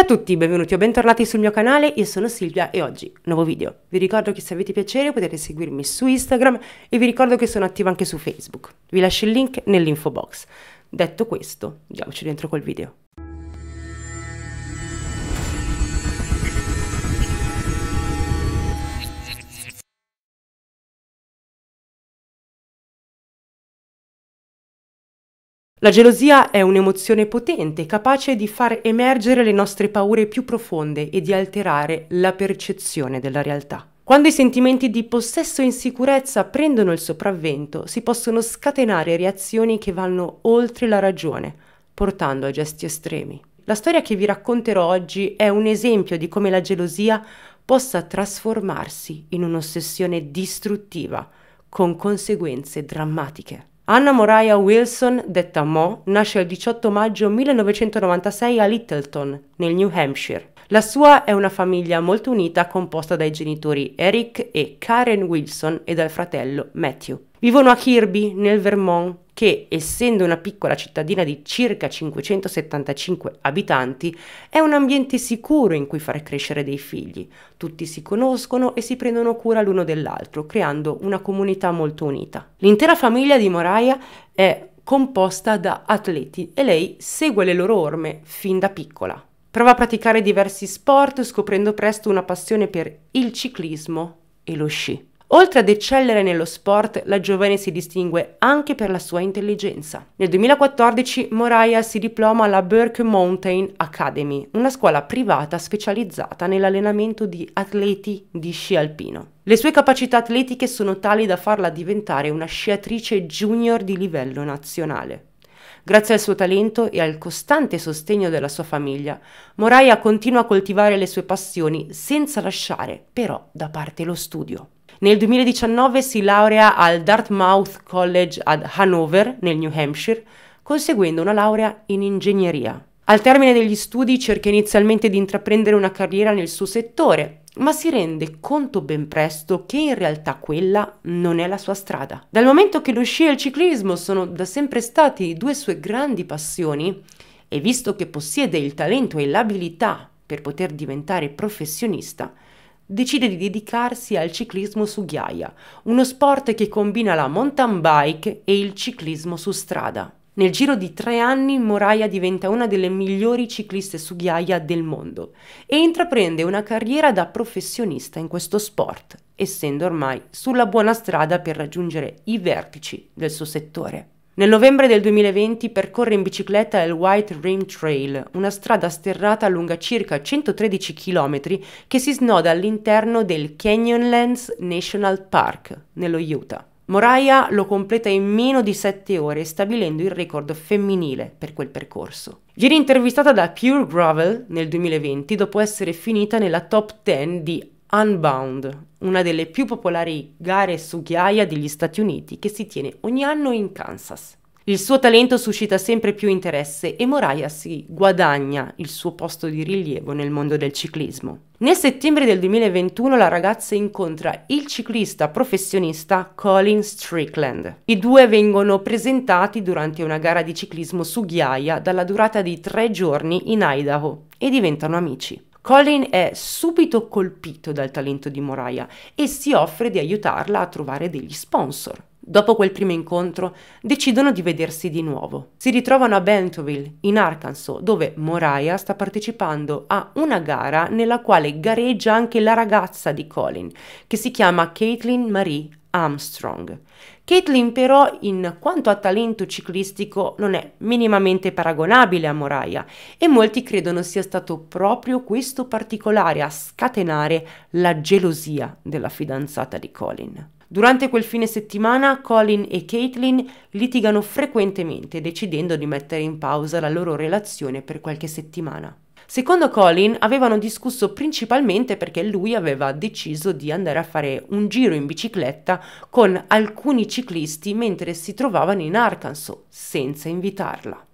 Ciao a tutti, benvenuti o bentornati sul mio canale, io sono Silvia e oggi nuovo video. Vi ricordo che se avete piacere potete seguirmi su Instagram e vi ricordo che sono attiva anche su Facebook. Vi lascio il link nell'info box. Detto questo, andiamoci dentro col video. La gelosia è un'emozione potente, capace di far emergere le nostre paure più profonde e di alterare la percezione della realtà. Quando i sentimenti di possesso e insicurezza prendono il sopravvento, si possono scatenare reazioni che vanno oltre la ragione, portando a gesti estremi. La storia che vi racconterò oggi è un esempio di come la gelosia possa trasformarsi in un'ossessione distruttiva, con conseguenze drammatiche. Anna Moriah Wilson, detta Mo, nasce il 18 maggio 1996 a Littleton, nel New Hampshire. La sua è una famiglia molto unita composta dai genitori Eric e Karen Wilson e dal fratello Matthew. Vivono a Kirby, nel Vermont, che essendo una piccola cittadina di circa 575 abitanti è un ambiente sicuro in cui far crescere dei figli. Tutti si conoscono e si prendono cura l'uno dell'altro, creando una comunità molto unita. L'intera famiglia di Moraia è composta da atleti e lei segue le loro orme fin da piccola. Prova a praticare diversi sport scoprendo presto una passione per il ciclismo e lo sci. Oltre ad eccellere nello sport, la giovane si distingue anche per la sua intelligenza. Nel 2014 Moraya si diploma alla Burke Mountain Academy, una scuola privata specializzata nell'allenamento di atleti di sci alpino. Le sue capacità atletiche sono tali da farla diventare una sciatrice junior di livello nazionale. Grazie al suo talento e al costante sostegno della sua famiglia, Moraya continua a coltivare le sue passioni senza lasciare però da parte lo studio. Nel 2019 si laurea al Dartmouth College ad Hanover, nel New Hampshire, conseguendo una laurea in ingegneria. Al termine degli studi cerca inizialmente di intraprendere una carriera nel suo settore, ma si rende conto ben presto che in realtà quella non è la sua strada. Dal momento che lo sci e il ciclismo sono da sempre stati due sue grandi passioni, e visto che possiede il talento e l'abilità per poter diventare professionista, decide di dedicarsi al ciclismo su ghiaia, uno sport che combina la mountain bike e il ciclismo su strada. Nel giro di tre anni Moraia diventa una delle migliori cicliste su ghiaia del mondo e intraprende una carriera da professionista in questo sport, essendo ormai sulla buona strada per raggiungere i vertici del suo settore. Nel novembre del 2020 percorre in bicicletta il White Rim Trail, una strada sterrata lunga circa 113 km che si snoda all'interno del Canyonlands National Park, nello Utah. Moraya lo completa in meno di 7 ore, stabilendo il record femminile per quel percorso. Viene intervistata da Pure Gravel nel 2020 dopo essere finita nella top 10 di Unbound, una delle più popolari gare su ghiaia degli Stati Uniti che si tiene ogni anno in Kansas. Il suo talento suscita sempre più interesse e Moraya si guadagna il suo posto di rilievo nel mondo del ciclismo. Nel settembre del 2021 la ragazza incontra il ciclista professionista Colin Strickland. I due vengono presentati durante una gara di ciclismo su ghiaia dalla durata di tre giorni in Idaho e diventano amici. Colin è subito colpito dal talento di Moraya e si offre di aiutarla a trovare degli sponsor. Dopo quel primo incontro decidono di vedersi di nuovo. Si ritrovano a Bentonville, in Arkansas, dove Moraya sta partecipando a una gara nella quale gareggia anche la ragazza di Colin, che si chiama Caitlin Marie Armstrong. Caitlin però in quanto a talento ciclistico non è minimamente paragonabile a Moraia e molti credono sia stato proprio questo particolare a scatenare la gelosia della fidanzata di Colin. Durante quel fine settimana Colin e Caitlin litigano frequentemente decidendo di mettere in pausa la loro relazione per qualche settimana. Secondo Colin avevano discusso principalmente perché lui aveva deciso di andare a fare un giro in bicicletta con alcuni ciclisti mentre si trovavano in Arkansas senza invitarla.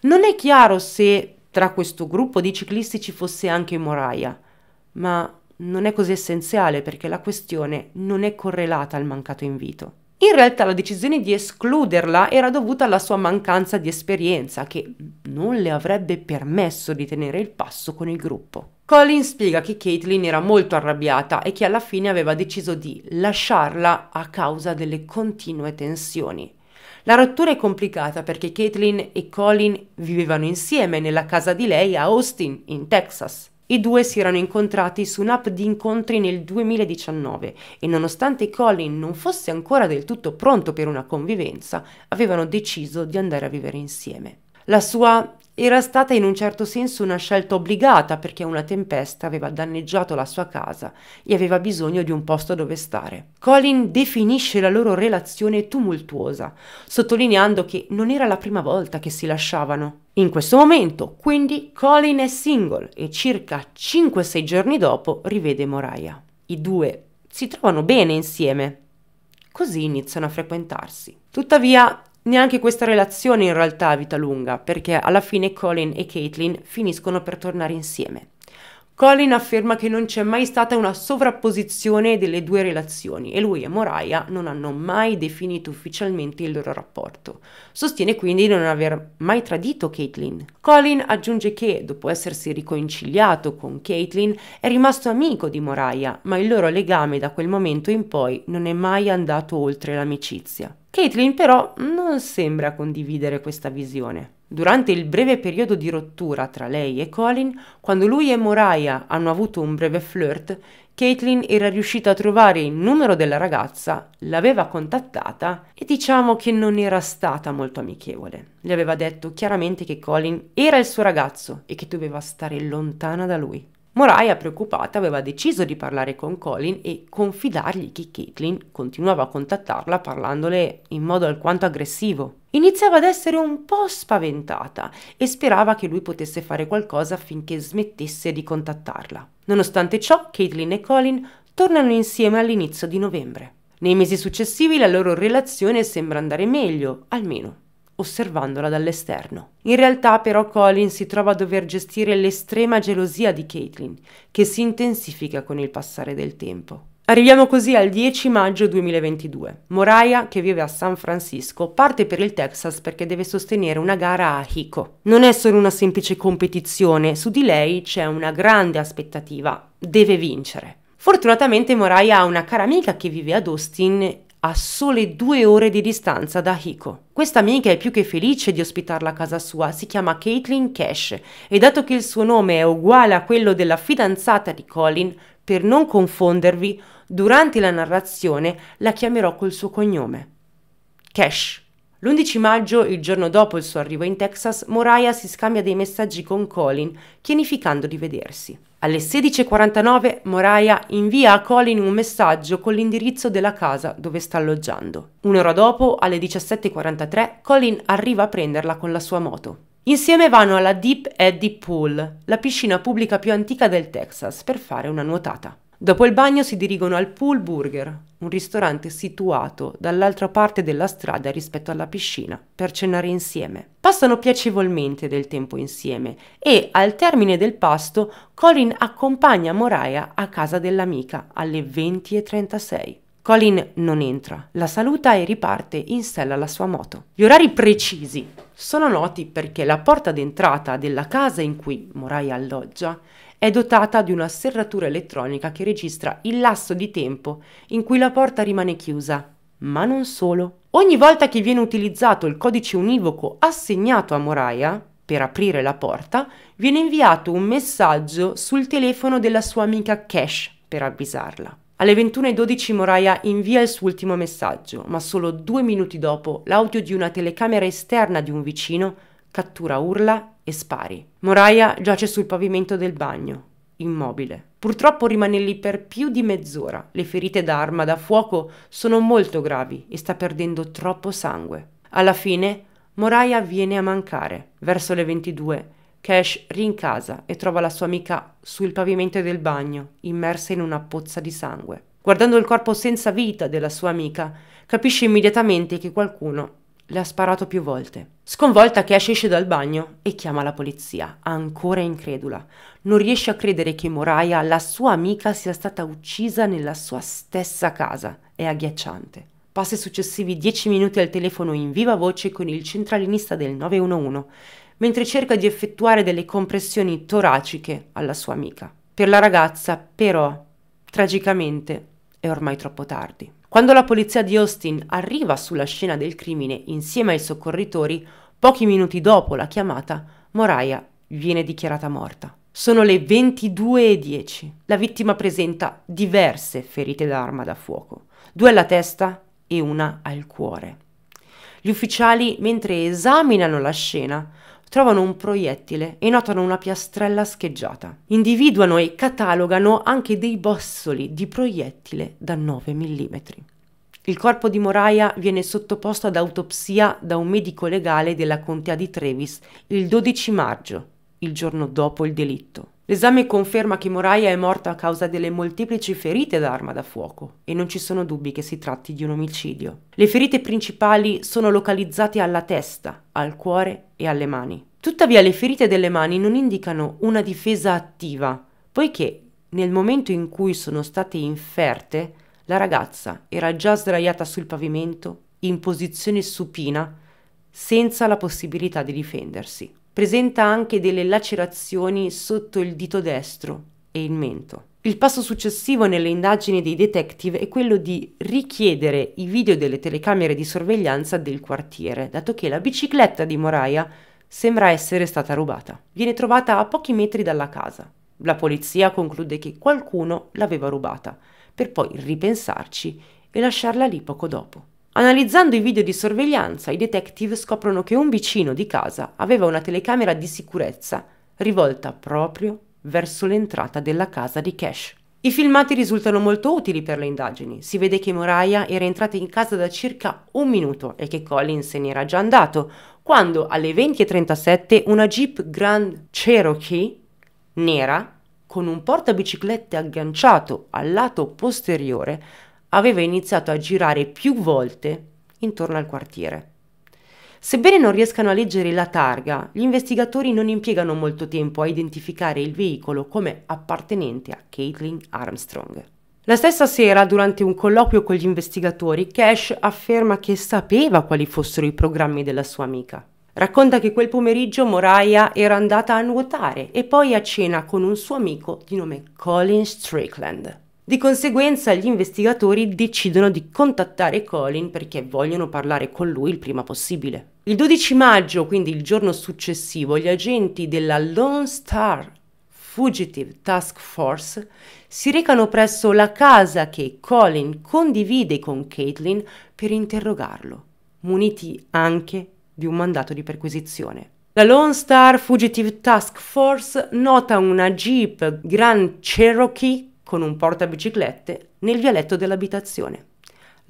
Non è chiaro se tra questo gruppo di ciclisti ci fosse anche Moraya, ma non è così essenziale perché la questione non è correlata al mancato invito. In realtà la decisione di escluderla era dovuta alla sua mancanza di esperienza, che non le avrebbe permesso di tenere il passo con il gruppo. Colin spiega che Caitlin era molto arrabbiata e che alla fine aveva deciso di lasciarla a causa delle continue tensioni. La rottura è complicata perché Caitlin e Colin vivevano insieme nella casa di lei a Austin, in Texas. I due si erano incontrati su un'app di incontri nel 2019 e nonostante Colin non fosse ancora del tutto pronto per una convivenza, avevano deciso di andare a vivere insieme. La sua era stata in un certo senso una scelta obbligata perché una tempesta aveva danneggiato la sua casa e aveva bisogno di un posto dove stare. Colin definisce la loro relazione tumultuosa, sottolineando che non era la prima volta che si lasciavano. In questo momento, quindi, Colin è single e circa 5-6 giorni dopo rivede Moraya. I due si trovano bene insieme. Così iniziano a frequentarsi. Tuttavia, Neanche questa relazione in realtà ha vita lunga, perché alla fine Colin e Caitlin finiscono per tornare insieme. Colin afferma che non c'è mai stata una sovrapposizione delle due relazioni e lui e Moraya non hanno mai definito ufficialmente il loro rapporto. Sostiene quindi di non aver mai tradito Caitlin. Colin aggiunge che, dopo essersi riconciliato con Caitlin, è rimasto amico di Moraya, ma il loro legame da quel momento in poi non è mai andato oltre l'amicizia. Caitlin però non sembra condividere questa visione. Durante il breve periodo di rottura tra lei e Colin, quando lui e Moraya hanno avuto un breve flirt, Caitlin era riuscita a trovare il numero della ragazza, l'aveva contattata e diciamo che non era stata molto amichevole. Le aveva detto chiaramente che Colin era il suo ragazzo e che doveva stare lontana da lui. Moraya, preoccupata, aveva deciso di parlare con Colin e confidargli che Caitlin continuava a contattarla parlandole in modo alquanto aggressivo. Iniziava ad essere un po' spaventata e sperava che lui potesse fare qualcosa affinché smettesse di contattarla. Nonostante ciò, Caitlin e Colin tornano insieme all'inizio di novembre. Nei mesi successivi la loro relazione sembra andare meglio, almeno osservandola dall'esterno. In realtà però Colin si trova a dover gestire l'estrema gelosia di Caitlin, che si intensifica con il passare del tempo. Arriviamo così al 10 maggio 2022. Moraya, che vive a San Francisco, parte per il Texas perché deve sostenere una gara a Hico. Non è solo una semplice competizione, su di lei c'è una grande aspettativa, deve vincere. Fortunatamente Moraya ha una cara amica che vive ad Austin a sole due ore di distanza da Hiko. Questa amica è più che felice di ospitarla a casa sua, si chiama Caitlin Cash e dato che il suo nome è uguale a quello della fidanzata di Colin, per non confondervi, Durante la narrazione la chiamerò col suo cognome. Cash. L'11 maggio, il giorno dopo il suo arrivo in Texas, Moraya si scambia dei messaggi con Colin, pianificando di vedersi. Alle 16.49 Moraya invia a Colin un messaggio con l'indirizzo della casa dove sta alloggiando. Un'ora dopo, alle 17.43, Colin arriva a prenderla con la sua moto. Insieme vanno alla Deep Eddy Pool, la piscina pubblica più antica del Texas, per fare una nuotata. Dopo il bagno si dirigono al Pool Burger, un ristorante situato dall'altra parte della strada rispetto alla piscina, per cenare insieme. Passano piacevolmente del tempo insieme e al termine del pasto Colin accompagna Moraya a casa dell'amica alle 20.36. Colin non entra, la saluta e riparte in sella alla sua moto. Gli orari precisi sono noti perché la porta d'entrata della casa in cui Moraya alloggia è dotata di una serratura elettronica che registra il lasso di tempo in cui la porta rimane chiusa. Ma non solo. Ogni volta che viene utilizzato il codice univoco assegnato a Moraya per aprire la porta, viene inviato un messaggio sul telefono della sua amica Cash per avvisarla. Alle 21.12 Moraya invia il suo ultimo messaggio, ma solo due minuti dopo l'audio di una telecamera esterna di un vicino cattura Urla e spari. Moraya giace sul pavimento del bagno, immobile. Purtroppo rimane lì per più di mezz'ora. Le ferite da arma da fuoco sono molto gravi e sta perdendo troppo sangue. Alla fine Moraya viene a mancare. Verso le 22 Cash rincasa e trova la sua amica sul pavimento del bagno, immersa in una pozza di sangue. Guardando il corpo senza vita della sua amica, capisce immediatamente che qualcuno le ha sparato più volte. Sconvolta Cash esce dal bagno e chiama la polizia, ancora incredula. Non riesce a credere che Moraya, la sua amica, sia stata uccisa nella sua stessa casa. È agghiacciante. Passa i successivi dieci minuti al telefono in viva voce con il centralinista del 911, mentre cerca di effettuare delle compressioni toraciche alla sua amica. Per la ragazza, però, tragicamente, è ormai troppo tardi. Quando la polizia di Austin arriva sulla scena del crimine insieme ai soccorritori, pochi minuti dopo la chiamata, Moraya viene dichiarata morta. Sono le 22.10. La vittima presenta diverse ferite da arma da fuoco, due alla testa e una al cuore. Gli ufficiali, mentre esaminano la scena, trovano un proiettile e notano una piastrella scheggiata. Individuano e catalogano anche dei bossoli di proiettile da 9 mm. Il corpo di Moraia viene sottoposto ad autopsia da un medico legale della contea di Trevis il 12 maggio, il giorno dopo il delitto. L'esame conferma che Moraia è morta a causa delle molteplici ferite da arma da fuoco e non ci sono dubbi che si tratti di un omicidio. Le ferite principali sono localizzate alla testa, al cuore e alle mani. Tuttavia le ferite delle mani non indicano una difesa attiva, poiché nel momento in cui sono state inferte, la ragazza era già sdraiata sul pavimento in posizione supina, senza la possibilità di difendersi presenta anche delle lacerazioni sotto il dito destro e il mento. Il passo successivo nelle indagini dei detective è quello di richiedere i video delle telecamere di sorveglianza del quartiere, dato che la bicicletta di Moraia sembra essere stata rubata. Viene trovata a pochi metri dalla casa. La polizia conclude che qualcuno l'aveva rubata, per poi ripensarci e lasciarla lì poco dopo. Analizzando i video di sorveglianza, i detective scoprono che un vicino di casa aveva una telecamera di sicurezza rivolta proprio verso l'entrata della casa di Cash. I filmati risultano molto utili per le indagini. Si vede che Moraya era entrata in casa da circa un minuto e che Collins se n'era già andato, quando alle 20.37 una Jeep Grand Cherokee nera, con un portabiciclette agganciato al lato posteriore, aveva iniziato a girare più volte intorno al quartiere. Sebbene non riescano a leggere la targa, gli investigatori non impiegano molto tempo a identificare il veicolo come appartenente a Caitlin Armstrong. La stessa sera, durante un colloquio con gli investigatori, Cash afferma che sapeva quali fossero i programmi della sua amica. Racconta che quel pomeriggio Moraya era andata a nuotare e poi a cena con un suo amico di nome Colin Strickland. Di conseguenza gli investigatori decidono di contattare Colin perché vogliono parlare con lui il prima possibile. Il 12 maggio, quindi il giorno successivo, gli agenti della Lone Star Fugitive Task Force si recano presso la casa che Colin condivide con Caitlin per interrogarlo, muniti anche di un mandato di perquisizione. La Lone Star Fugitive Task Force nota una Jeep Grand Cherokee con un portabiciclette nel vialetto dell'abitazione.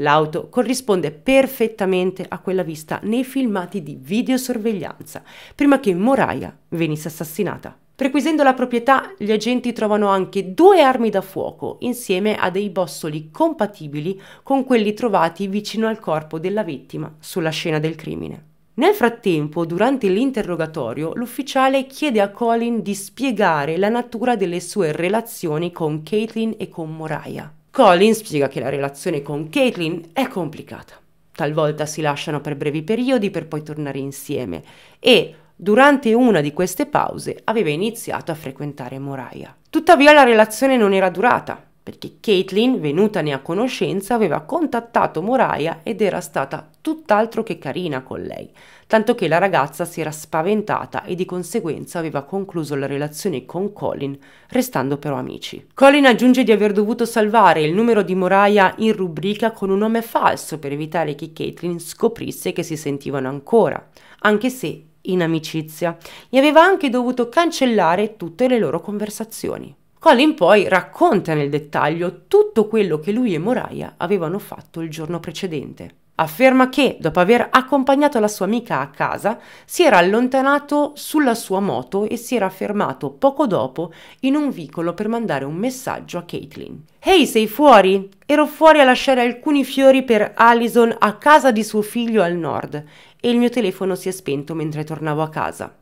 L'auto corrisponde perfettamente a quella vista nei filmati di videosorveglianza, prima che Moraia venisse assassinata. Perquisendo la proprietà, gli agenti trovano anche due armi da fuoco insieme a dei bossoli compatibili con quelli trovati vicino al corpo della vittima sulla scena del crimine. Nel frattempo, durante l'interrogatorio, l'ufficiale chiede a Colin di spiegare la natura delle sue relazioni con Caitlin e con Moraya. Colin spiega che la relazione con Caitlin è complicata. Talvolta si lasciano per brevi periodi per poi tornare insieme e durante una di queste pause aveva iniziato a frequentare Moraya. Tuttavia la relazione non era durata perché Caitlin, venutane a conoscenza, aveva contattato Moraya ed era stata tutt'altro che carina con lei, tanto che la ragazza si era spaventata e di conseguenza aveva concluso la relazione con Colin, restando però amici. Colin aggiunge di aver dovuto salvare il numero di Moraya in rubrica con un nome falso per evitare che Caitlin scoprisse che si sentivano ancora, anche se in amicizia, e aveva anche dovuto cancellare tutte le loro conversazioni. Colin poi racconta nel dettaglio tutto quello che lui e Moraya avevano fatto il giorno precedente. Afferma che, dopo aver accompagnato la sua amica a casa, si era allontanato sulla sua moto e si era fermato poco dopo in un vicolo per mandare un messaggio a Caitlin. Ehi, hey, sei fuori? Ero fuori a lasciare alcuni fiori per Allison a casa di suo figlio al nord e il mio telefono si è spento mentre tornavo a casa.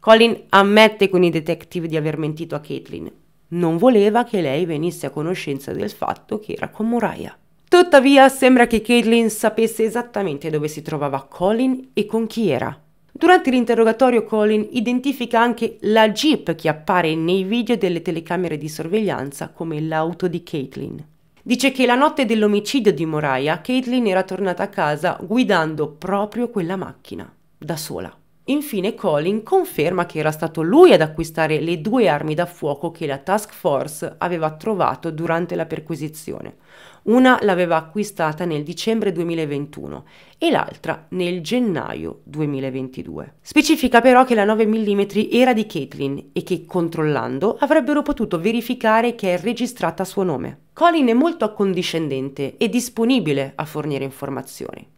Colin ammette con i detective di aver mentito a Caitlin, non voleva che lei venisse a conoscenza del fatto che era con Moraya. Tuttavia sembra che Caitlin sapesse esattamente dove si trovava Colin e con chi era. Durante l'interrogatorio Colin identifica anche la Jeep che appare nei video delle telecamere di sorveglianza come l'auto di Caitlin. Dice che la notte dell'omicidio di Moraya, Caitlin era tornata a casa guidando proprio quella macchina, da sola. Infine Colin conferma che era stato lui ad acquistare le due armi da fuoco che la task force aveva trovato durante la perquisizione. Una l'aveva acquistata nel dicembre 2021 e l'altra nel gennaio 2022. Specifica però che la 9 mm era di Caitlin e che controllando avrebbero potuto verificare che è registrata a suo nome. Colin è molto accondiscendente e disponibile a fornire informazioni.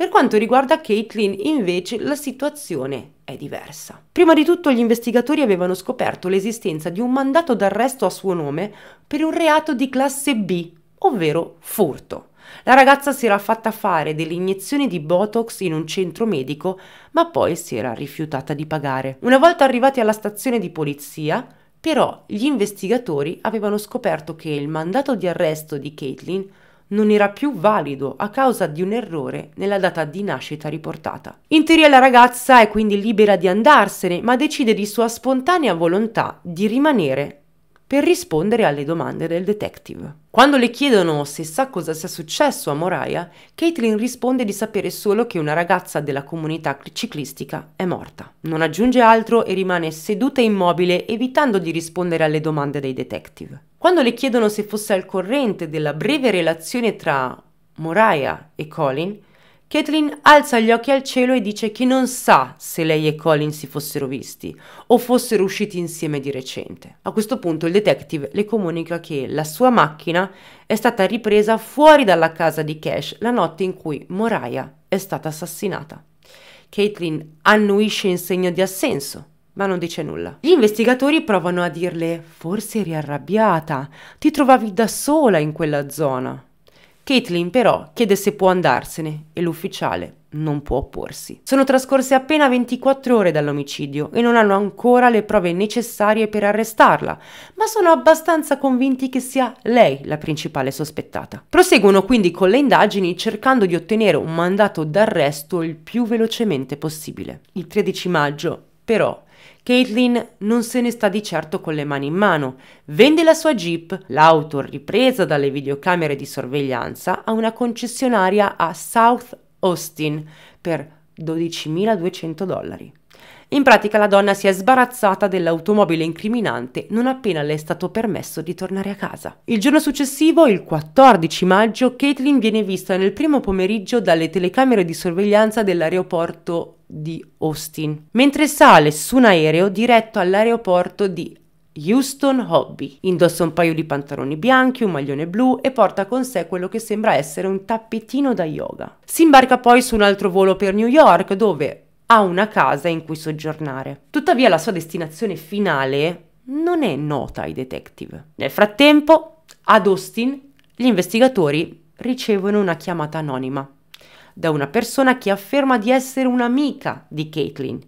Per quanto riguarda Caitlin, invece, la situazione è diversa. Prima di tutto, gli investigatori avevano scoperto l'esistenza di un mandato d'arresto a suo nome per un reato di classe B, ovvero furto. La ragazza si era fatta fare delle iniezioni di Botox in un centro medico, ma poi si era rifiutata di pagare. Una volta arrivati alla stazione di polizia, però, gli investigatori avevano scoperto che il mandato di arresto di Caitlin non era più valido a causa di un errore nella data di nascita riportata. In teoria la ragazza è quindi libera di andarsene, ma decide di sua spontanea volontà di rimanere per rispondere alle domande del detective. Quando le chiedono se sa cosa sia successo a Moraya, Caitlin risponde di sapere solo che una ragazza della comunità ciclistica è morta. Non aggiunge altro e rimane seduta immobile evitando di rispondere alle domande dei detective. Quando le chiedono se fosse al corrente della breve relazione tra Moraya e Colin, Caitlin alza gli occhi al cielo e dice che non sa se lei e Colin si fossero visti o fossero usciti insieme di recente. A questo punto il detective le comunica che la sua macchina è stata ripresa fuori dalla casa di Cash la notte in cui Moraya è stata assassinata. Caitlin annuisce in segno di assenso ma non dice nulla. Gli investigatori provano a dirle, forse eri arrabbiata, ti trovavi da sola in quella zona. Caitlin però chiede se può andarsene e l'ufficiale non può opporsi. Sono trascorse appena 24 ore dall'omicidio e non hanno ancora le prove necessarie per arrestarla, ma sono abbastanza convinti che sia lei la principale sospettata. Proseguono quindi con le indagini cercando di ottenere un mandato d'arresto il più velocemente possibile. Il 13 maggio, però, Caitlin non se ne sta di certo con le mani in mano. Vende la sua Jeep, l'auto ripresa dalle videocamere di sorveglianza, a una concessionaria a South Austin per 12.200 dollari. In pratica la donna si è sbarazzata dell'automobile incriminante non appena le è stato permesso di tornare a casa. Il giorno successivo, il 14 maggio, Caitlin viene vista nel primo pomeriggio dalle telecamere di sorveglianza dell'aeroporto di Austin, mentre sale su un aereo diretto all'aeroporto di Houston Hobby. Indossa un paio di pantaloni bianchi, un maglione blu e porta con sé quello che sembra essere un tappetino da yoga. Si imbarca poi su un altro volo per New York dove ha una casa in cui soggiornare. Tuttavia la sua destinazione finale non è nota ai detective. Nel frattempo, ad Austin, gli investigatori ricevono una chiamata anonima da una persona che afferma di essere un'amica di Caitlin,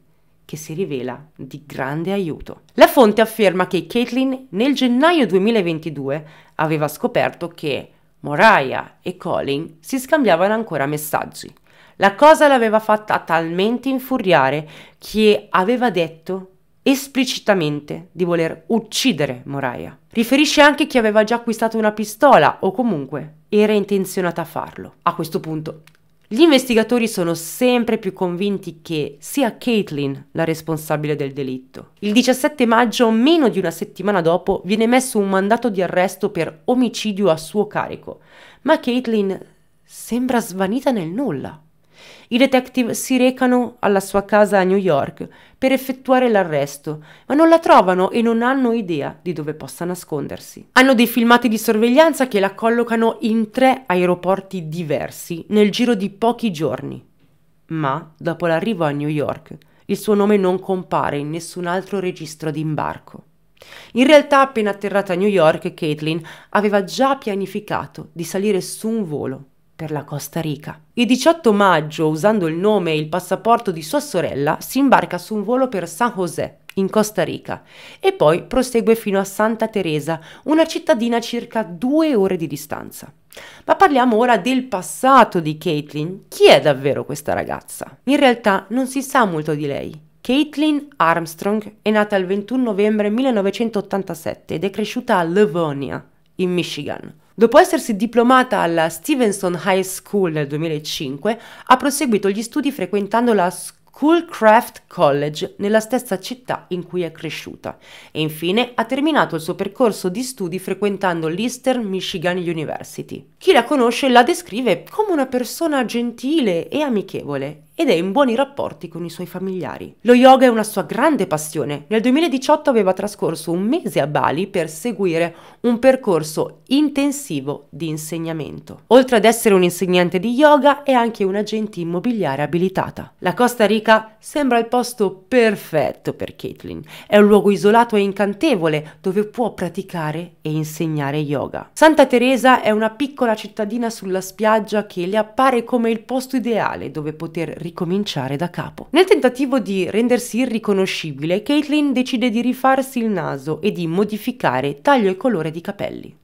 che si rivela di grande aiuto. La fonte afferma che Caitlin nel gennaio 2022 aveva scoperto che Moraya e Colin si scambiavano ancora messaggi. La cosa l'aveva fatta talmente infuriare che aveva detto esplicitamente di voler uccidere Moraya. Riferisce anche che aveva già acquistato una pistola o comunque era intenzionata a farlo. A questo punto gli investigatori sono sempre più convinti che sia Caitlin la responsabile del delitto. Il 17 maggio, meno di una settimana dopo, viene messo un mandato di arresto per omicidio a suo carico, ma Caitlin sembra svanita nel nulla. I detective si recano alla sua casa a New York per effettuare l'arresto, ma non la trovano e non hanno idea di dove possa nascondersi. Hanno dei filmati di sorveglianza che la collocano in tre aeroporti diversi nel giro di pochi giorni. Ma dopo l'arrivo a New York, il suo nome non compare in nessun altro registro di imbarco. In realtà, appena atterrata a New York, Caitlin aveva già pianificato di salire su un volo per la Costa Rica. Il 18 maggio, usando il nome e il passaporto di sua sorella, si imbarca su un volo per San José, in Costa Rica, e poi prosegue fino a Santa Teresa, una cittadina a circa due ore di distanza. Ma parliamo ora del passato di Caitlin. Chi è davvero questa ragazza? In realtà non si sa molto di lei. Caitlin Armstrong è nata il 21 novembre 1987 ed è cresciuta a Livonia, in Michigan. Dopo essersi diplomata alla Stevenson High School nel 2005, ha proseguito gli studi frequentando la Schoolcraft College nella stessa città in cui è cresciuta e infine ha terminato il suo percorso di studi frequentando l'Eastern Michigan University. Chi la conosce la descrive come una persona gentile e amichevole ed è in buoni rapporti con i suoi familiari. Lo yoga è una sua grande passione. Nel 2018 aveva trascorso un mese a Bali per seguire un percorso intensivo di insegnamento. Oltre ad essere un insegnante di yoga, è anche un agente immobiliare abilitata. La Costa Rica sembra il posto perfetto per Caitlin. È un luogo isolato e incantevole dove può praticare e insegnare yoga. Santa Teresa è una piccola cittadina sulla spiaggia che le appare come il posto ideale dove poter ricominciare da capo. Nel tentativo di rendersi irriconoscibile, Caitlin decide di rifarsi il naso e di modificare taglio e colore di capelli.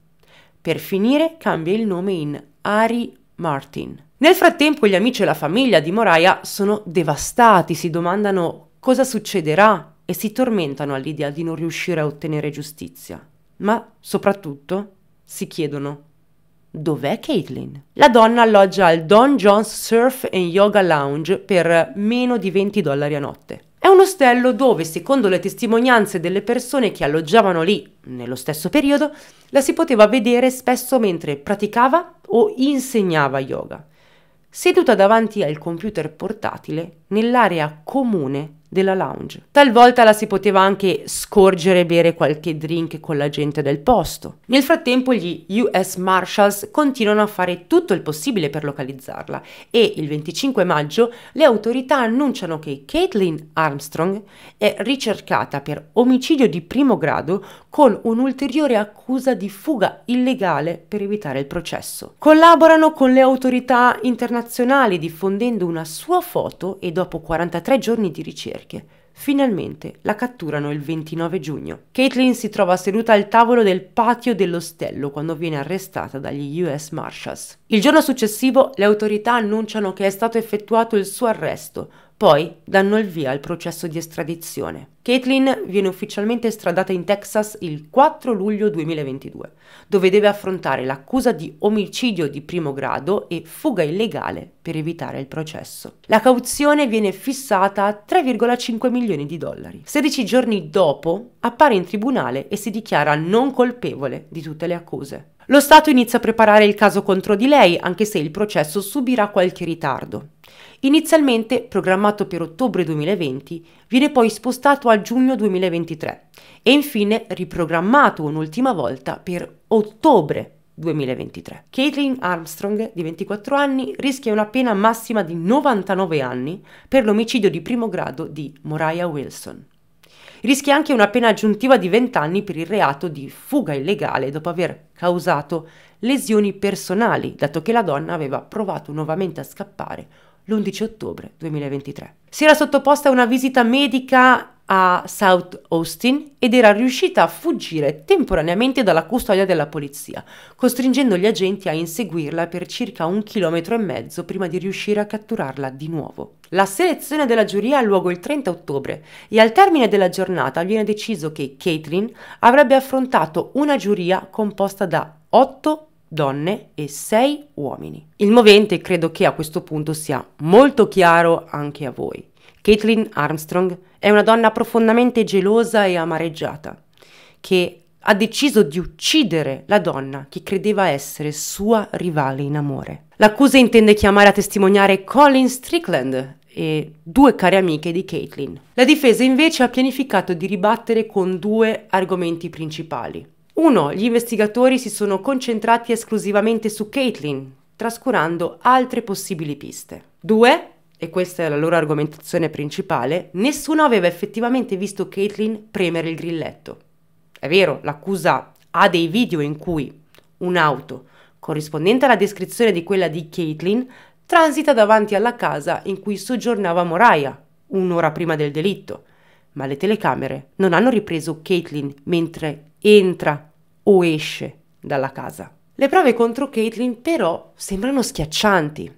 Per finire cambia il nome in Ari Martin. Nel frattempo gli amici e la famiglia di Moraya sono devastati, si domandano cosa succederà e si tormentano all'idea di non riuscire a ottenere giustizia. Ma soprattutto si chiedono Dov'è Caitlin? La donna alloggia al Don John's Surf and Yoga Lounge per meno di 20 dollari a notte. È un ostello dove, secondo le testimonianze delle persone che alloggiavano lì nello stesso periodo, la si poteva vedere spesso mentre praticava o insegnava yoga, seduta davanti al computer portatile nell'area comune della lounge. Talvolta la si poteva anche scorgere bere qualche drink con la gente del posto. Nel frattempo gli US Marshals continuano a fare tutto il possibile per localizzarla e il 25 maggio le autorità annunciano che Caitlin Armstrong è ricercata per omicidio di primo grado con un'ulteriore accusa di fuga illegale per evitare il processo. Collaborano con le autorità internazionali diffondendo una sua foto e dopo 43 giorni di ricerca ricerche. Finalmente la catturano il 29 giugno. Caitlin si trova seduta al tavolo del patio dell'ostello quando viene arrestata dagli US Marshals. Il giorno successivo le autorità annunciano che è stato effettuato il suo arresto poi danno il via al processo di estradizione. Caitlin viene ufficialmente estradata in Texas il 4 luglio 2022, dove deve affrontare l'accusa di omicidio di primo grado e fuga illegale per evitare il processo. La cauzione viene fissata a 3,5 milioni di dollari. 16 giorni dopo appare in tribunale e si dichiara non colpevole di tutte le accuse. Lo Stato inizia a preparare il caso contro di lei, anche se il processo subirà qualche ritardo inizialmente programmato per ottobre 2020, viene poi spostato a giugno 2023 e infine riprogrammato un'ultima volta per ottobre 2023. Caitlin Armstrong, di 24 anni, rischia una pena massima di 99 anni per l'omicidio di primo grado di Moriah Wilson. Rischia anche una pena aggiuntiva di 20 anni per il reato di fuga illegale dopo aver causato lesioni personali, dato che la donna aveva provato nuovamente a scappare l'11 ottobre 2023. Si era sottoposta a una visita medica a South Austin ed era riuscita a fuggire temporaneamente dalla custodia della polizia, costringendo gli agenti a inseguirla per circa un chilometro e mezzo prima di riuscire a catturarla di nuovo. La selezione della giuria ha luogo il 30 ottobre e al termine della giornata viene deciso che Caitlin avrebbe affrontato una giuria composta da 8 donne e 6 uomini. Il movente credo che a questo punto sia molto chiaro anche a voi. Caitlin Armstrong è una donna profondamente gelosa e amareggiata, che ha deciso di uccidere la donna che credeva essere sua rivale in amore. L'accusa intende chiamare a testimoniare Colin Strickland e due care amiche di Caitlin. La difesa invece ha pianificato di ribattere con due argomenti principali. 1. Gli investigatori si sono concentrati esclusivamente su Caitlin, trascurando altre possibili piste. 2. E questa è la loro argomentazione principale, nessuno aveva effettivamente visto Caitlin premere il grilletto. È vero, l'accusa ha dei video in cui un'auto, corrispondente alla descrizione di quella di Caitlin, transita davanti alla casa in cui soggiornava Moraya, un'ora prima del delitto, ma le telecamere non hanno ripreso Caitlin mentre entra o esce dalla casa. Le prove contro Caitlin però sembrano schiaccianti.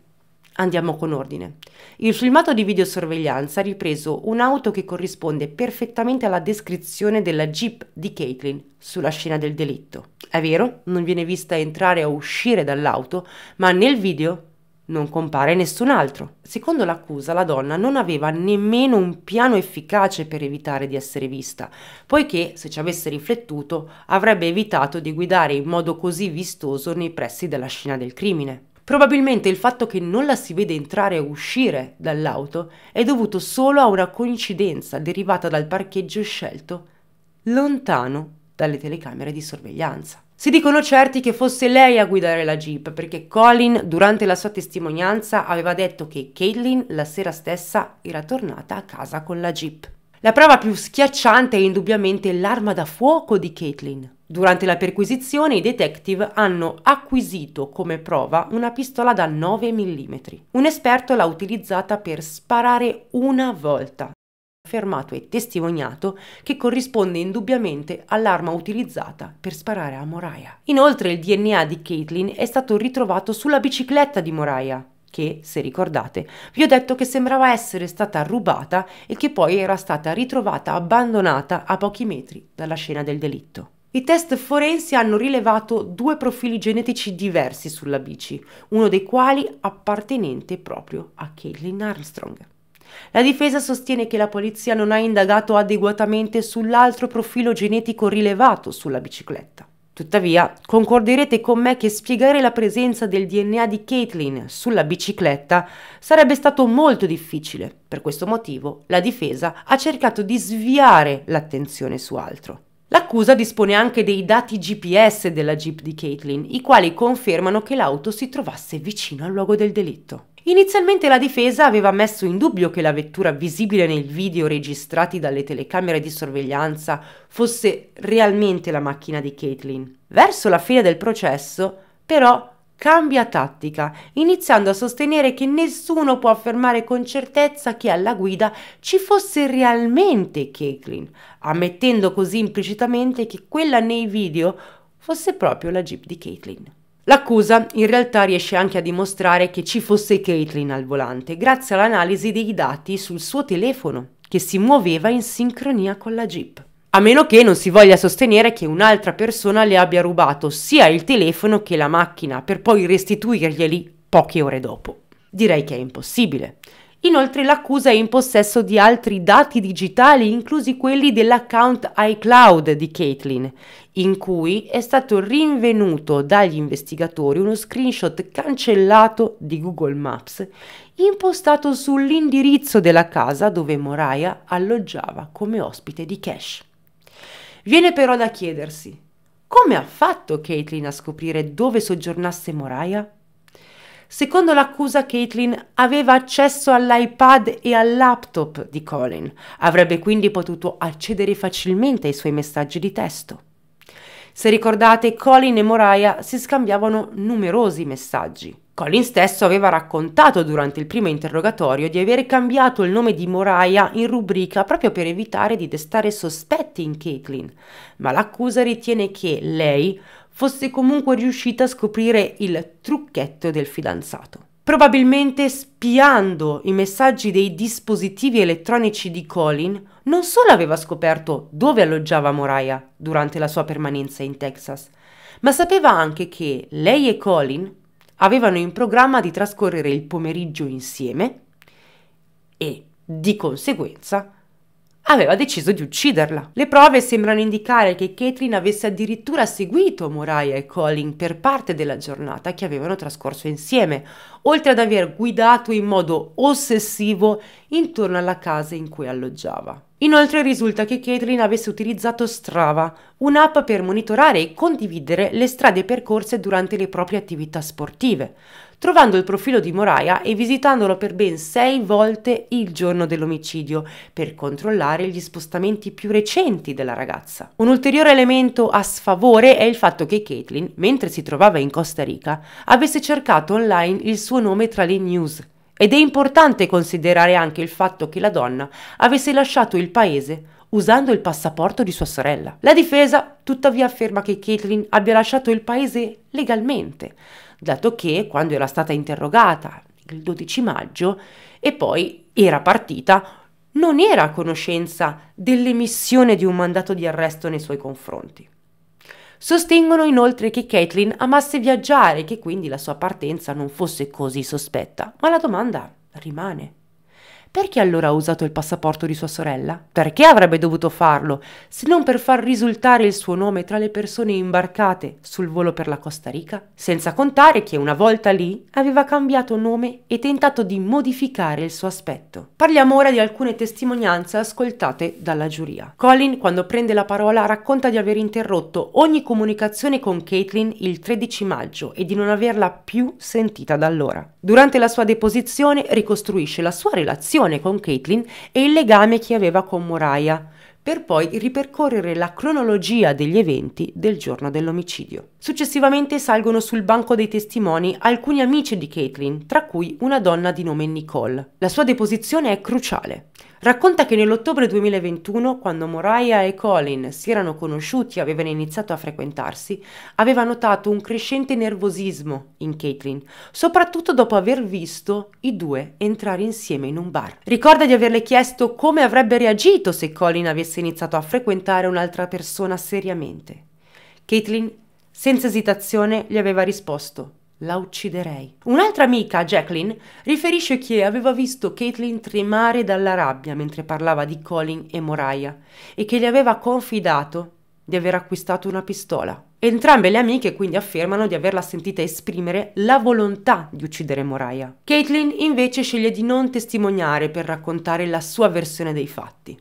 Andiamo con ordine. Il filmato di videosorveglianza ha ripreso un'auto che corrisponde perfettamente alla descrizione della Jeep di Caitlin sulla scena del delitto. È vero, non viene vista entrare o uscire dall'auto, ma nel video non compare nessun altro. Secondo l'accusa, la donna non aveva nemmeno un piano efficace per evitare di essere vista, poiché, se ci avesse riflettuto, avrebbe evitato di guidare in modo così vistoso nei pressi della scena del crimine. Probabilmente il fatto che non la si vede entrare o uscire dall'auto è dovuto solo a una coincidenza derivata dal parcheggio scelto lontano dalle telecamere di sorveglianza. Si dicono certi che fosse lei a guidare la jeep perché Colin durante la sua testimonianza aveva detto che Caitlin la sera stessa era tornata a casa con la jeep. La prova più schiacciante è indubbiamente l'arma da fuoco di Caitlin. Durante la perquisizione i detective hanno acquisito come prova una pistola da 9 mm. Un esperto l'ha utilizzata per sparare una volta affermato e testimoniato che corrisponde indubbiamente all'arma utilizzata per sparare a Moraya. Inoltre il DNA di Caitlin è stato ritrovato sulla bicicletta di Moraya che, se ricordate, vi ho detto che sembrava essere stata rubata e che poi era stata ritrovata abbandonata a pochi metri dalla scena del delitto. I test forensi hanno rilevato due profili genetici diversi sulla bici, uno dei quali appartenente proprio a Caitlin Armstrong. La difesa sostiene che la polizia non ha indagato adeguatamente sull'altro profilo genetico rilevato sulla bicicletta. Tuttavia, concorderete con me che spiegare la presenza del DNA di Caitlin sulla bicicletta sarebbe stato molto difficile. Per questo motivo, la difesa ha cercato di sviare l'attenzione su altro. L'accusa dispone anche dei dati GPS della Jeep di Caitlin, i quali confermano che l'auto si trovasse vicino al luogo del delitto. Inizialmente la difesa aveva messo in dubbio che la vettura visibile nei video registrati dalle telecamere di sorveglianza fosse realmente la macchina di Caitlin. Verso la fine del processo, però, cambia tattica, iniziando a sostenere che nessuno può affermare con certezza che alla guida ci fosse realmente Caitlin, ammettendo così implicitamente che quella nei video fosse proprio la Jeep di Caitlin. L'accusa in realtà riesce anche a dimostrare che ci fosse Caitlin al volante, grazie all'analisi dei dati sul suo telefono, che si muoveva in sincronia con la Jeep. A meno che non si voglia sostenere che un'altra persona le abbia rubato sia il telefono che la macchina, per poi restituirglieli poche ore dopo. Direi che è impossibile. Inoltre l'accusa è in possesso di altri dati digitali, inclusi quelli dell'account iCloud di Caitlin, in cui è stato rinvenuto dagli investigatori uno screenshot cancellato di Google Maps, impostato sull'indirizzo della casa dove Moraya alloggiava come ospite di Cash. Viene però da chiedersi, come ha fatto Caitlin a scoprire dove soggiornasse Moraya? Secondo l'accusa, Caitlin aveva accesso all'iPad e al laptop di Colin. Avrebbe quindi potuto accedere facilmente ai suoi messaggi di testo. Se ricordate, Colin e Moraya si scambiavano numerosi messaggi. Colin stesso aveva raccontato durante il primo interrogatorio di aver cambiato il nome di Moraya in rubrica proprio per evitare di destare sospetti in Caitlin, ma l'accusa ritiene che lei fosse comunque riuscita a scoprire il trucchetto del fidanzato. Probabilmente spiando i messaggi dei dispositivi elettronici di Colin, non solo aveva scoperto dove alloggiava Moraya durante la sua permanenza in Texas, ma sapeva anche che lei e Colin avevano in programma di trascorrere il pomeriggio insieme e, di conseguenza, aveva deciso di ucciderla. Le prove sembrano indicare che Caitlin avesse addirittura seguito Moraya e Colin per parte della giornata che avevano trascorso insieme, oltre ad aver guidato in modo ossessivo intorno alla casa in cui alloggiava. Inoltre risulta che Caitlin avesse utilizzato Strava, un'app per monitorare e condividere le strade percorse durante le proprie attività sportive, trovando il profilo di Moraia e visitandolo per ben sei volte il giorno dell'omicidio per controllare gli spostamenti più recenti della ragazza. Un ulteriore elemento a sfavore è il fatto che Caitlin, mentre si trovava in Costa Rica, avesse cercato online il suo nome tra le news ed è importante considerare anche il fatto che la donna avesse lasciato il paese usando il passaporto di sua sorella. La difesa tuttavia afferma che Caitlin abbia lasciato il paese legalmente, dato che quando era stata interrogata il 12 maggio e poi era partita, non era a conoscenza dell'emissione di un mandato di arresto nei suoi confronti. Sostengono inoltre che Caitlin amasse viaggiare e che quindi la sua partenza non fosse così sospetta, ma la domanda rimane perché allora ha usato il passaporto di sua sorella? Perché avrebbe dovuto farlo, se non per far risultare il suo nome tra le persone imbarcate sul volo per la Costa Rica? Senza contare che una volta lì aveva cambiato nome e tentato di modificare il suo aspetto. Parliamo ora di alcune testimonianze ascoltate dalla giuria. Colin, quando prende la parola, racconta di aver interrotto ogni comunicazione con Caitlin il 13 maggio e di non averla più sentita da allora. Durante la sua deposizione ricostruisce la sua relazione relazione con Caitlin e il legame che aveva con Moraya, per poi ripercorrere la cronologia degli eventi del giorno dell'omicidio. Successivamente salgono sul banco dei testimoni alcuni amici di Caitlin, tra cui una donna di nome Nicole. La sua deposizione è cruciale racconta che nell'ottobre 2021, quando Moraya e Colin si erano conosciuti e avevano iniziato a frequentarsi, aveva notato un crescente nervosismo in Caitlin, soprattutto dopo aver visto i due entrare insieme in un bar. Ricorda di averle chiesto come avrebbe reagito se Colin avesse iniziato a frequentare un'altra persona seriamente. Caitlin, senza esitazione, gli aveva risposto la ucciderei. Un'altra amica, Jacqueline, riferisce che aveva visto Caitlin tremare dalla rabbia mentre parlava di Colin e Moraya e che le aveva confidato di aver acquistato una pistola. Entrambe le amiche quindi affermano di averla sentita esprimere la volontà di uccidere Moraya. Caitlin invece sceglie di non testimoniare per raccontare la sua versione dei fatti.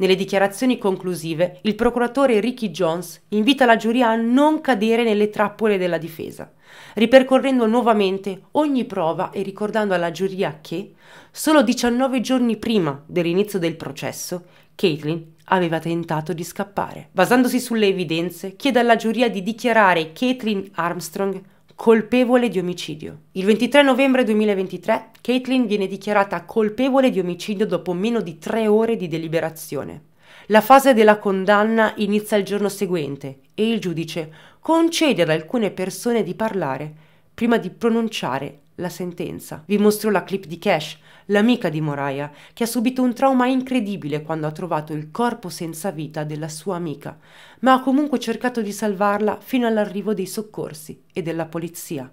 Nelle dichiarazioni conclusive, il procuratore Ricky Jones invita la giuria a non cadere nelle trappole della difesa, ripercorrendo nuovamente ogni prova e ricordando alla giuria che, solo 19 giorni prima dell'inizio del processo, Caitlin aveva tentato di scappare. Basandosi sulle evidenze, chiede alla giuria di dichiarare Caitlin Armstrong colpevole di omicidio. Il 23 novembre 2023 Caitlin viene dichiarata colpevole di omicidio dopo meno di tre ore di deliberazione. La fase della condanna inizia il giorno seguente e il giudice concede ad alcune persone di parlare prima di pronunciare la sentenza. Vi mostro la clip di Cash l'amica di Moraya, che ha subito un trauma incredibile quando ha trovato il corpo senza vita della sua amica, ma ha comunque cercato di salvarla fino all'arrivo dei soccorsi e della polizia.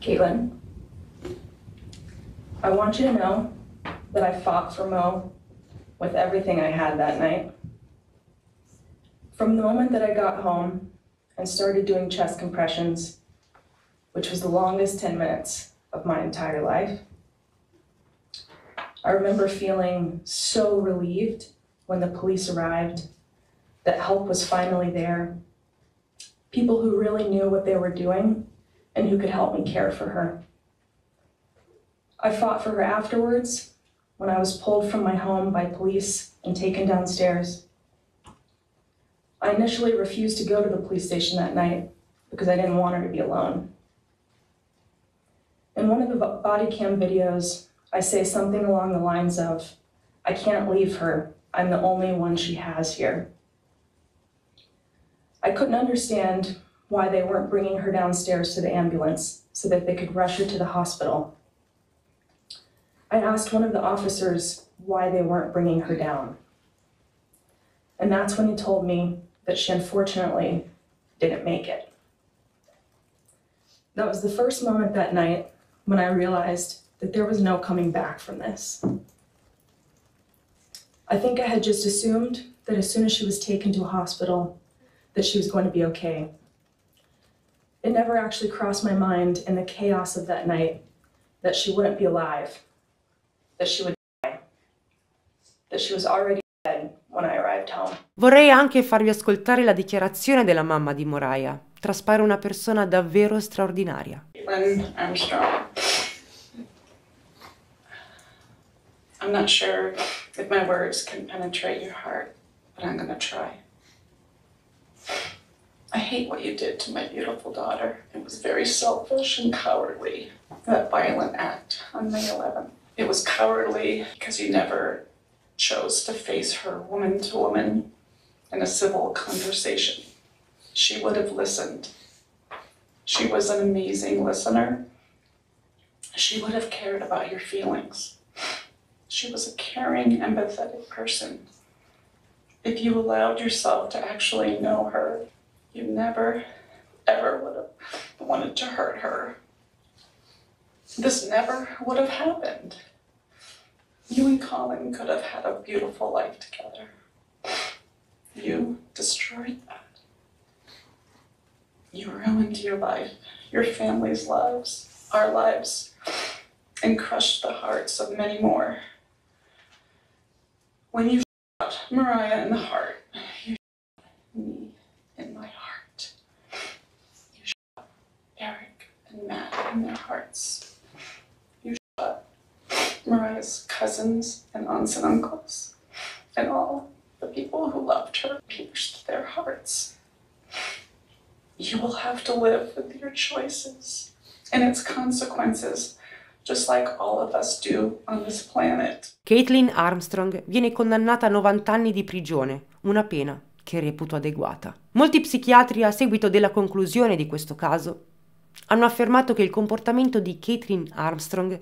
Caitlin, I want you to know that I fought for Mo with everything I had that night. From the moment that I got home and started doing chest compressions, which was the longest 10 minutes of my entire life, I remember feeling so relieved when the police arrived that help was finally there. People who really knew what they were doing and who could help me care for her. I fought for her afterwards when I was pulled from my home by police and taken downstairs. I initially refused to go to the police station that night because I didn't want her to be alone. In one of the body cam videos, I say something along the lines of, I can't leave her. I'm the only one she has here. I couldn't understand why they weren't bringing her downstairs to the ambulance so that they could rush her to the hospital. I asked one of the officers why they weren't bringing her down. And that's when he told me that she unfortunately didn't make it. That was the first moment that night when I realized that there was no coming back from this. I think I had just assumed that as soon as she was taken to a hospital, that she was going to be okay. It never actually crossed my mind in the chaos of that night that she wouldn't be alive, that she would die, that she was already dead when I arrived home. Vorrei anche farvi ascoltare la dichiarazione della mamma di Moraya. Traspare una persona davvero straordinaria. When I'm strong. I'm not sure if my words can penetrate your heart, but I'm gonna try. I hate what you did to my beautiful daughter. It was very selfish and cowardly, that violent act on May 11th. It was cowardly because you never chose to face her woman to woman in a civil conversation. She would have listened. She was an amazing listener. She would have cared about your feelings. She was a caring, empathetic person. If you allowed yourself to actually know her, you never, ever would have wanted to hurt her. This never would have happened. You and Colin could have had a beautiful life together. You destroyed that. You ruined your life, your family's lives, our lives, and crushed the hearts of many more. When you shot Mariah in the heart, you shot me in my heart. You shot Eric and Matt in their hearts. You shot Mariah's cousins and aunts and uncles, and all the people who loved her pierced their hearts. You will have to live with your choices and its consequences Like Caitlin Armstrong viene condannata a 90 anni di prigione, una pena che reputo adeguata. Molti psichiatri a seguito della conclusione di questo caso hanno affermato che il comportamento di Caitlin Armstrong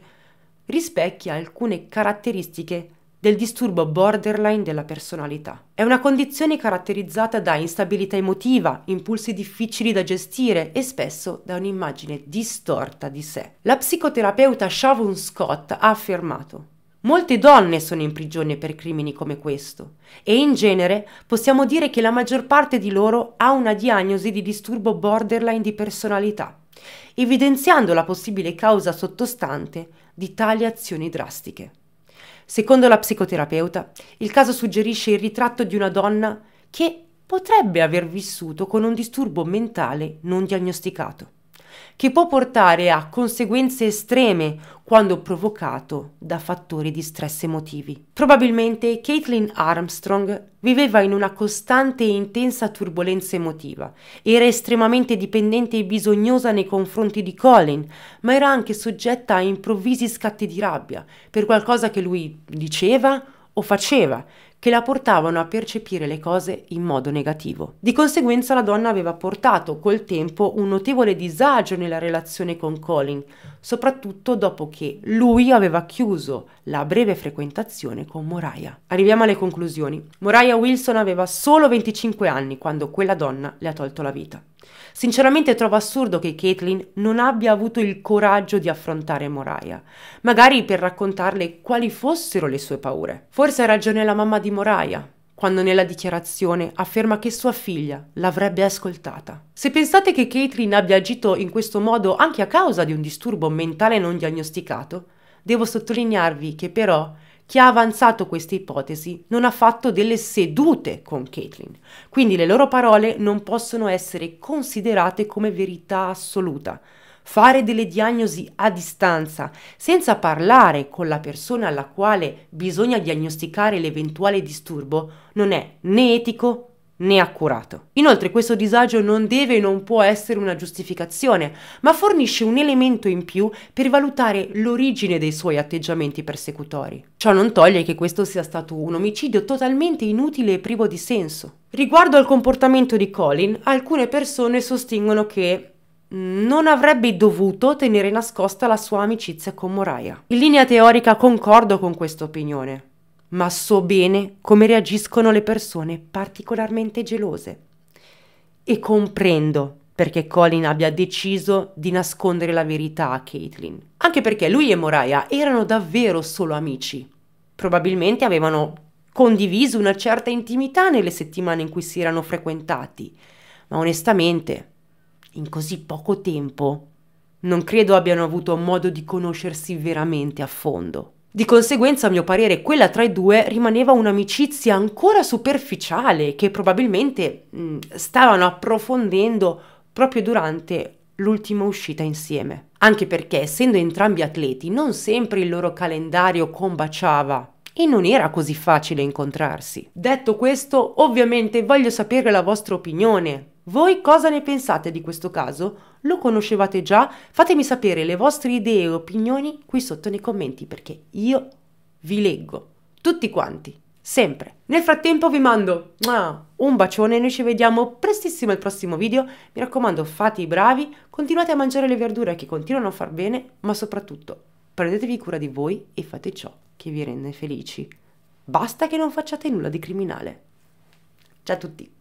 rispecchia alcune caratteristiche del disturbo borderline della personalità. È una condizione caratterizzata da instabilità emotiva, impulsi difficili da gestire e spesso da un'immagine distorta di sé. La psicoterapeuta Shavon Scott ha affermato Molte donne sono in prigione per crimini come questo e in genere possiamo dire che la maggior parte di loro ha una diagnosi di disturbo borderline di personalità, evidenziando la possibile causa sottostante di tali azioni drastiche. Secondo la psicoterapeuta, il caso suggerisce il ritratto di una donna che potrebbe aver vissuto con un disturbo mentale non diagnosticato che può portare a conseguenze estreme quando provocato da fattori di stress emotivi. Probabilmente Caitlin Armstrong viveva in una costante e intensa turbolenza emotiva, era estremamente dipendente e bisognosa nei confronti di Colin, ma era anche soggetta a improvvisi scatti di rabbia per qualcosa che lui diceva o faceva, che la portavano a percepire le cose in modo negativo. Di conseguenza la donna aveva portato col tempo un notevole disagio nella relazione con Colin, soprattutto dopo che lui aveva chiuso la breve frequentazione con Moriah. Arriviamo alle conclusioni. Moriah Wilson aveva solo 25 anni quando quella donna le ha tolto la vita. Sinceramente trovo assurdo che Caitlin non abbia avuto il coraggio di affrontare Moraya, magari per raccontarle quali fossero le sue paure. Forse ha ragione la mamma di Moraya, quando nella dichiarazione afferma che sua figlia l'avrebbe ascoltata. Se pensate che Caitlin abbia agito in questo modo anche a causa di un disturbo mentale non diagnosticato, devo sottolinearvi che però chi ha avanzato questa ipotesi non ha fatto delle sedute con Caitlin, quindi le loro parole non possono essere considerate come verità assoluta. Fare delle diagnosi a distanza, senza parlare con la persona alla quale bisogna diagnosticare l'eventuale disturbo, non è né etico né accurato. Inoltre questo disagio non deve e non può essere una giustificazione, ma fornisce un elemento in più per valutare l'origine dei suoi atteggiamenti persecutori. Ciò non toglie che questo sia stato un omicidio totalmente inutile e privo di senso. Riguardo al comportamento di Colin, alcune persone sostengono che mm, non avrebbe dovuto tenere nascosta la sua amicizia con Moraya. In linea teorica concordo con questa opinione, ma so bene come reagiscono le persone particolarmente gelose. E comprendo perché Colin abbia deciso di nascondere la verità a Caitlin. Anche perché lui e Moraya erano davvero solo amici. Probabilmente avevano condiviso una certa intimità nelle settimane in cui si erano frequentati, ma onestamente, in così poco tempo, non credo abbiano avuto modo di conoscersi veramente a fondo. Di conseguenza, a mio parere, quella tra i due rimaneva un'amicizia ancora superficiale che probabilmente mh, mm, stavano approfondendo proprio durante l'ultima uscita insieme. Anche perché, essendo entrambi atleti, non sempre il loro calendario combaciava e non era così facile incontrarsi. Detto questo, ovviamente voglio sapere la vostra opinione. Voi cosa ne pensate di questo caso? Lo conoscevate già? Fatemi sapere le vostre idee e opinioni qui sotto nei commenti perché io vi leggo, tutti quanti, sempre. Nel frattempo vi mando un bacione, noi ci vediamo prestissimo al prossimo video, mi raccomando fate i bravi, continuate a mangiare le verdure che continuano a far bene, ma soprattutto prendetevi cura di voi e fate ciò che vi rende felici. Basta che non facciate nulla di criminale. Ciao a tutti!